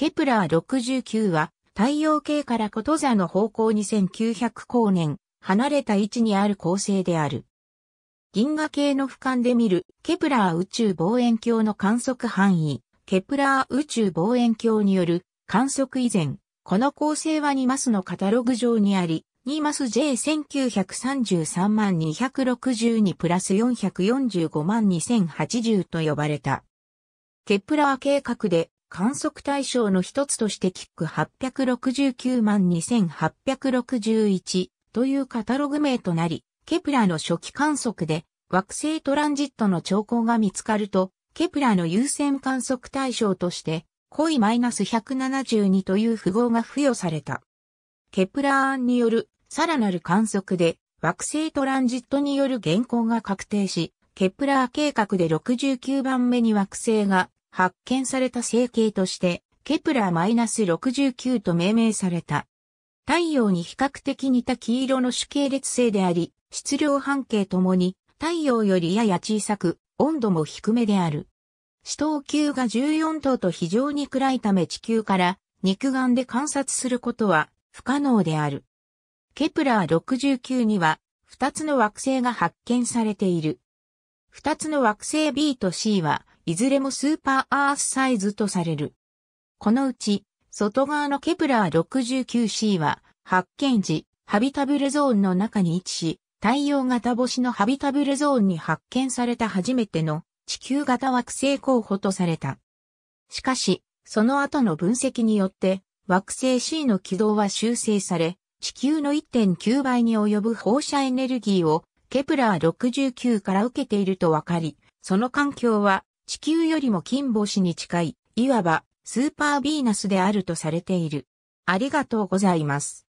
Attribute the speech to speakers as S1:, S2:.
S1: ケプラー69は太陽系からこと座の方向2900光年離れた位置にある恒星である。銀河系の俯瞰で見るケプラー宇宙望遠鏡の観測範囲、ケプラー宇宙望遠鏡による観測以前、この恒星は2マスのカタログ上にあり、2マス J1933 万262プラス445万2080と呼ばれた。ケプラー計画で観測対象の一つとしてキック869万2861というカタログ名となり、ケプラの初期観測で惑星トランジットの兆候が見つかると、ケプラの優先観測対象として、コイマイナス172という符号が付与された。ケプラー案によるさらなる観測で惑星トランジットによる現行が確定し、ケプラー計画で69番目に惑星が発見された星系として、ケプラー -69 と命名された。太陽に比較的似た黄色の主系列星であり、質量半径ともに太陽よりやや小さく、温度も低めである。死闘級が14頭と非常に暗いため地球から肉眼で観察することは不可能である。ケプラー69には2つの惑星が発見されている。2つの惑星 B と C はいずれもスーパーアースサイズとされる。このうち、外側のケプラー 69c は、発見時、ハビタブルゾーンの中に位置し、太陽型星のハビタブルゾーンに発見された初めての地球型惑星候補とされた。しかし、その後の分析によって、惑星 C の軌道は修正され、地球の1.9倍に及ぶ放射エネルギーをケプラー69から受けているとわかり、その環境は地球よりも金星に近い、いわばスーパーヴィーナスであるとされている。ありがとうございます。